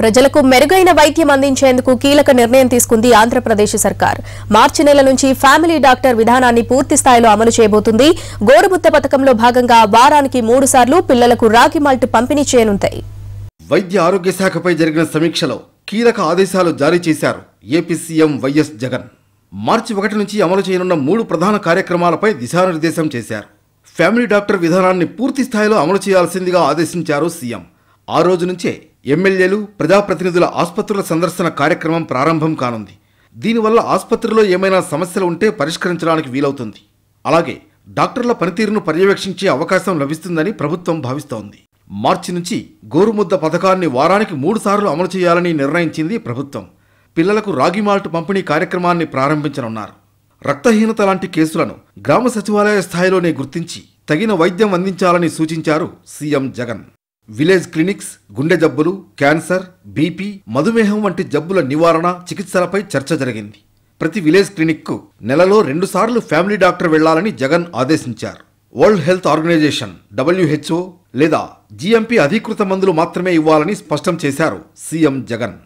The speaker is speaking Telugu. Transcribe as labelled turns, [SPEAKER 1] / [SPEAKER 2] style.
[SPEAKER 1] ప్రజలకు మెరుగైన వైద్యం అందించేందుకు కీలక నిర్ణయం తీసుకుంది ఆంధ్రప్రదేశ్ సర్కార్ మార్చి నెల నుంచి ఫ్యామిలీ డాక్టర్ విధానాన్ని పూర్తి స్థాయిలో అమలు చేయబోతుంది గోరుముత్త పథకంలో భాగంగా వారానికి మూడు సార్లు పిల్లలకు రాగి మాల్ట్ పంపిణీ చేయనుంటాయి
[SPEAKER 2] వైద్య ఆరోగ్య శాఖపై జరిగిన సమీక్షలో కీలక ఆదేశాలు జారీ చేశారు AP CM YS Jagan March ఒకటి నుంచి అమలు చేయనున్న మూడు ప్రధాన కార్యక్రమాలపై దిశానిర్దేశం చేశారు ఫ్యామిలీ డాక్టర్ విధానాన్ని పూర్తి స్థాయిలో అమలు చేయాల్సిందిగా ఆదేశించారు సీఎం ఆ రోజు నుంచే ఎమ్మెల్యేలు ప్రజాప్రతినిధుల ఆసుపత్రుల సందర్శన కార్యక్రమం ప్రారంభం కానుంది దీనివల్ల ఆసుపత్రిలో ఏమైనా సమస్యలు ఉంటే పరిష్కరించడానికి వీలవుతుంది అలాగే డాక్టర్ల పనితీరును పర్యవేక్షించే అవకాశం లభిస్తుందని ప్రభుత్వం భావిస్తోంది మార్చి నుంచి గోరుముద్ద పథకాన్ని వారానికి మూడుసార్లు అమలు చేయాలని నిర్ణయించింది ప్రభుత్వం పిల్లలకు రాగి మాల్ట్ పంపిణీ కార్యక్రమాన్ని ప్రారంభించనున్నారు రక్తహీనత లాంటి కేసులను గ్రామ సచివాలయ స్థాయిలోనే గుర్తించి తగిన వైద్యం అందించాలని సూచించారు సీఎం జగన్ విలేజ్ క్లినిక్స్ గుండె జబ్బులు క్యాన్సర్ బీపీ మధుమేహం వంటి జబ్బుల నివారణ చికిత్సలపై చర్చ జరిగింది ప్రతి విలేజ్ క్లినిక్కు నెలలో రెండుసార్లు ఫ్యామిలీ డాక్టర్ వెళ్లాలని జగన్ ఆదేశించారు వరల్డ్ హెల్త్ ఆర్గనైజేషన్ డబ్ల్యూహెచ్ఓ లేదా జీఎంపీ అధీకృత మందులు మాత్రమే ఇవ్వాలని స్పష్టం చేశారు సీఎం జగన్